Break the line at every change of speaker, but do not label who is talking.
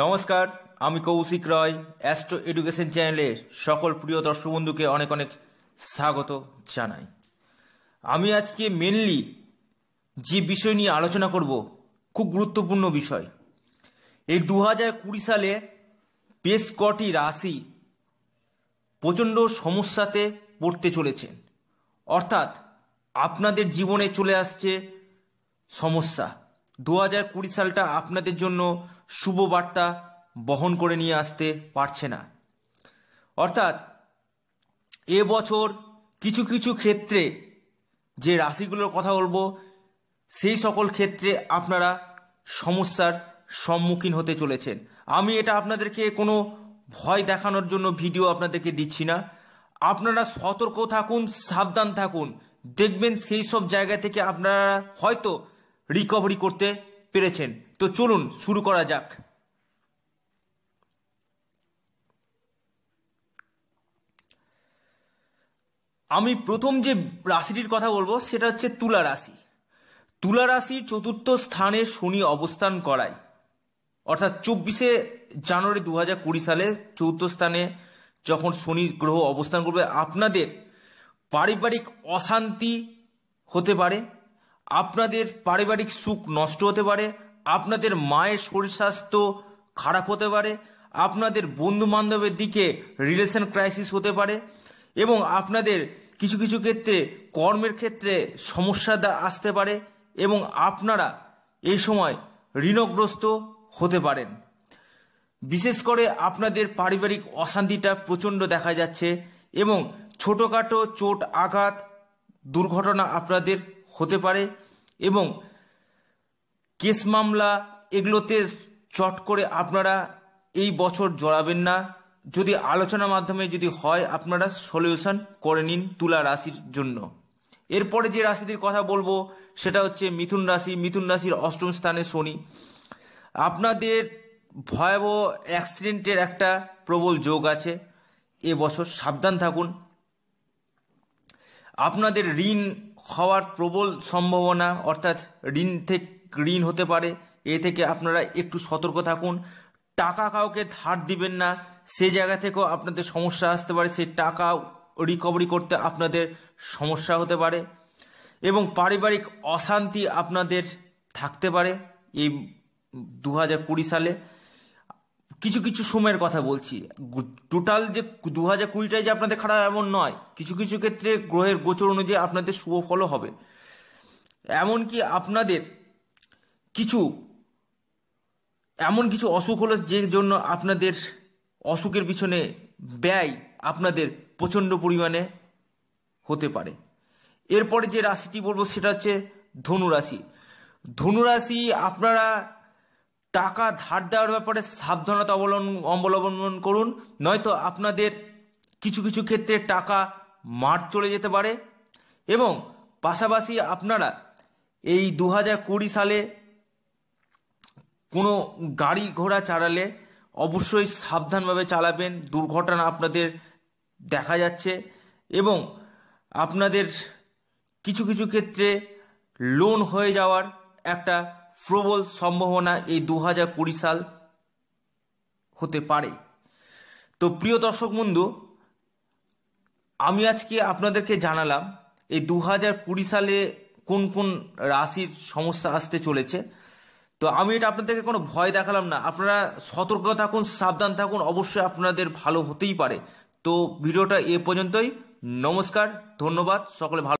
নমস্কার আমি কৌশিক রয় astro education চ্যানেলে সকল প্রিয় দর্শক বন্ধুকে অনেক অনেক স্বাগত জানাই আমি আজকে মেনলি যে বিষয় নিয়ে আলোচনা করব খুব গুরুত্বপূর্ণ বিষয় এই দু হাজার কুড়ি সালে বেশ কটি রাশি প্রচণ্ড সমস্যাতে পড়তে চলেছেন অর্থাৎ আপনাদের জীবনে চলে আসছে সমস্যা দু হাজার কুড়ি সালটা আপনাদের জন্য শুভ বার্তা বহন করে নিয়ে আসতে পারছে না অর্থাৎ এ বছর কিছু কিছু ক্ষেত্রে যে রাশিগুলোর কথা বলবো সেই সকল ক্ষেত্রে আপনারা সমস্যার সম্মুখীন হতে চলেছেন আমি এটা আপনাদেরকে কোনো ভয় দেখানোর জন্য ভিডিও আপনাদেরকে দিচ্ছি না আপনারা সতর্ক থাকুন সাবধান থাকুন দেখবেন সেই সব জায়গা থেকে আপনারা হয়তো রিকভারি করতে পেরেছেন তো চলুন শুরু করা যাক আমি প্রথম যে রাশিটির কথা বলবো সেটা হচ্ছে তুলা রাশি তুলা রাশি চতুর্থ স্থানে শনি অবস্থান করায় অর্থাৎ চব্বিশে জানুয়ারি দু হাজার কুড়ি সালে চতুর্থ স্থানে যখন শনি গ্রহ অবস্থান করবে আপনাদের পারিবারিক অশান্তি হতে পারে আপনাদের পারিবারিক সুখ নষ্ট হতে পারে আপনাদের মায়ের শরীর স্বাস্থ্য খারাপ হতে পারে আপনাদের বন্ধু বান্ধবের দিকে রিলেশন ক্রাইসিস হতে পারে এবং আপনাদের কিছু কিছু ক্ষেত্রে কর্মের ক্ষেত্রে সমস্যা আসতে পারে এবং আপনারা এই সময় ঋণগ্রস্ত হতে পারেন বিশেষ করে আপনাদের পারিবারিক অশান্তিটা প্রচণ্ড দেখা যাচ্ছে এবং ছোটোখাটো চোট আঘাত দুর্ঘটনা আপনাদের হতে পারে এবং কেস মামলা এগুলোতে চট করে আপনারা এই বছর জড়াবেন না যদি আলোচনার মাধ্যমে যদি হয় আপনারা সলিউশন করে নিন তুলা রাশির জন্য এরপরে যে রাশিটির কথা বলবো সেটা হচ্ছে মিথুন রাশি মিথুন রাশির অষ্টম স্থানে শনি আপনাদের ভয়াবহ অ্যাক্সিডেন্টের একটা প্রবল যোগ আছে এবছর সাবধান থাকুন আপনাদের ঋণ হওয়ার প্রবল সম্ভাবনা অর্থাৎ ঋণ থেকে ঋণ হতে পারে এ থেকে আপনারা একটু সতর্ক থাকুন টাকা কাউকে ধার দিবেন না সে জায়গা থেকেও আপনাদের সমস্যা আসতে পারে সেই টাকা রিকভারি করতে আপনাদের সমস্যা হতে পারে এবং পারিবারিক অশান্তি আপনাদের থাকতে পারে এই দু সালে কিছু কিছু সময়ের কথা বলছি টোটাল যে দু হাজার কুড়িটাই যে আপনাদের খারাপ এমন নয় কিছু কিছু ক্ষেত্রে গ্রহের গোচর অনুযায়ী আপনাদের শুভ ফলও হবে এমনকি আপনাদের কিছু এমন কিছু অসুখ হলো যে জন্য আপনাদের অসুখের পিছনে ব্যয় আপনাদের প্রচণ্ড পরিমাণে হতে পারে এরপরে যে রাশিটি বলবো সেটা হচ্ছে ধনুরাশি ধনুরাশি আপনারা টাকা ধার দেওয়ার ব্যাপারে সাবধানতা অবলম্বন অবলম্বন করুন নয়তো আপনাদের কিছু কিছু ক্ষেত্রে টাকা মার চলে যেতে পারে এবং পাশাপাশি আপনারা এই দু হাজার কুড়ি সালে কোনো গাড়ি ঘোড়া চালালে অবশ্যই সাবধানভাবে চালাবেন দুর্ঘটনা আপনাদের দেখা যাচ্ছে এবং আপনাদের কিছু কিছু ক্ষেত্রে লোন হয়ে যাওয়ার একটা প্রবল সম্ভাবনা এই দু হাজার কুড়ি সাল হতে পারে তো প্রিয় দর্শক বন্ধু আমি আজকে আপনাদেরকে জানালাম এই দু হাজার কুড়ি সালে কোন কোন রাশির সমস্যা আসতে চলেছে তো আমি এটা আপনাদেরকে কোনো ভয় দেখালাম না আপনারা সতর্ক থাকুন সাবধান থাকুন অবশ্যই আপনাদের ভালো হতেই পারে তো ভিডিওটা এ পর্যন্তই নমস্কার ধন্যবাদ সকলে ভালো